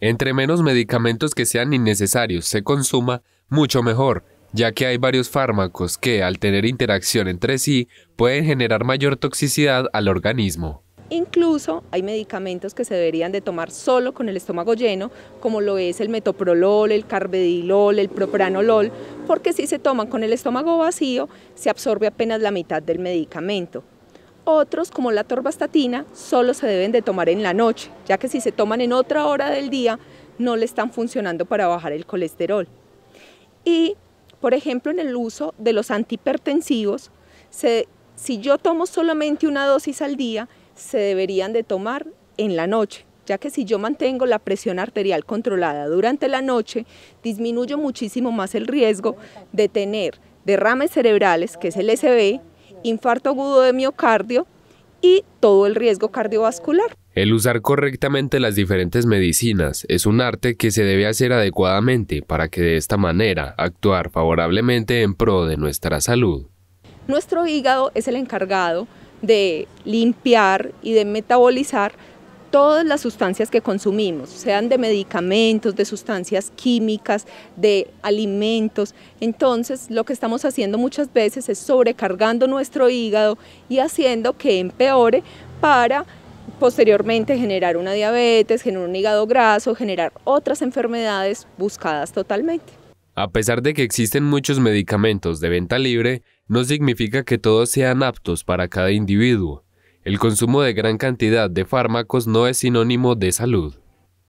Entre menos medicamentos que sean innecesarios se consuma, mucho mejor, ya que hay varios fármacos que, al tener interacción entre sí, pueden generar mayor toxicidad al organismo. Incluso hay medicamentos que se deberían de tomar solo con el estómago lleno, como lo es el metoprolol, el carbedilol, el propranolol, porque si se toman con el estómago vacío, se absorbe apenas la mitad del medicamento. Otros, como la torvastatina, solo se deben de tomar en la noche, ya que si se toman en otra hora del día, no le están funcionando para bajar el colesterol. Y, por ejemplo, en el uso de los antihipertensivos, si yo tomo solamente una dosis al día, se deberían de tomar en la noche, ya que si yo mantengo la presión arterial controlada durante la noche, disminuyo muchísimo más el riesgo de tener derrames cerebrales, que es el SB, infarto agudo de miocardio y todo el riesgo cardiovascular. El usar correctamente las diferentes medicinas es un arte que se debe hacer adecuadamente para que de esta manera actuar favorablemente en pro de nuestra salud. Nuestro hígado es el encargado de limpiar y de metabolizar todas las sustancias que consumimos, sean de medicamentos, de sustancias químicas, de alimentos. Entonces, lo que estamos haciendo muchas veces es sobrecargando nuestro hígado y haciendo que empeore para posteriormente generar una diabetes, generar un hígado graso, generar otras enfermedades buscadas totalmente. A pesar de que existen muchos medicamentos de venta libre, no significa que todos sean aptos para cada individuo. El consumo de gran cantidad de fármacos no es sinónimo de salud.